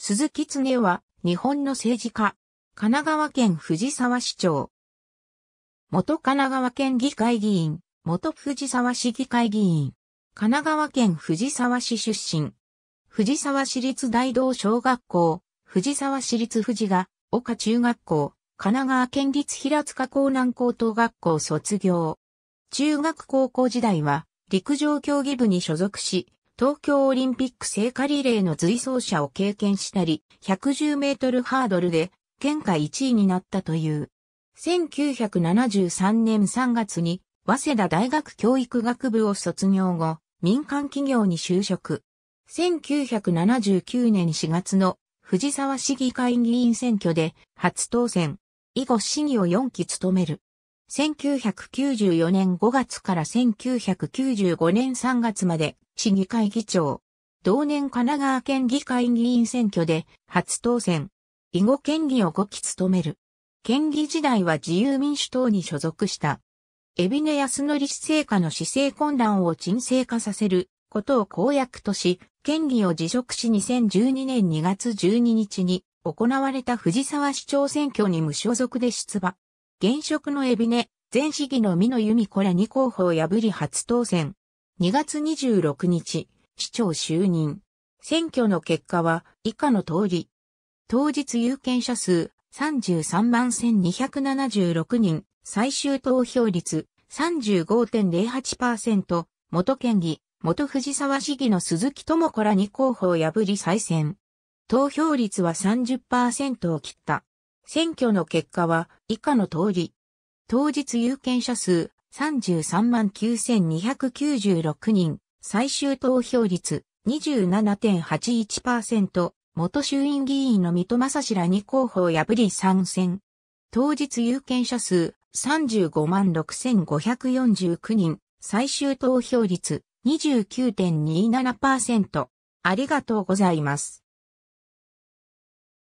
鈴木恒は、日本の政治家。神奈川県藤沢市長。元神奈川県議会議員、元藤沢市議会議員。神奈川県藤沢市出身。藤沢市立大道小学校、藤沢市立藤が、岡中学校、神奈川県立平塚港南高等学校卒業。中学高校時代は、陸上競技部に所属し、東京オリンピック聖火リレーの随走者を経験したり、110メートルハードルで県下1位になったという。1973年3月に、早稲田大学教育学部を卒業後、民間企業に就職。1979年4月の藤沢市議会議員選挙で初当選。以後市議を4期務める。1994年5月から1995年3月まで市議会議長。同年神奈川県議会議員選挙で初当選。囲碁県議を5期務める。県議時代は自由民主党に所属した。海老根康則市政下の市政混乱を沈静化させることを公約とし、県議を辞職し2012年2月12日に行われた藤沢市長選挙に無所属で出馬。現職の海老根、前市議の美野由美子ら2候補を破り初当選。2月26日、市長就任。選挙の結果は以下の通り。当日有権者数33万1276人、最終投票率35.08%、元県議、元藤沢市議の鈴木智子ら2候補を破り再選。投票率は30%を切った。選挙の結果は以下の通り。当日有権者数33万9296人、最終投票率27.81%、元衆院議員の水戸正志ら2候補を破り参戦。当日有権者数35万6549人、最終投票率29.27%。ありがとうございます。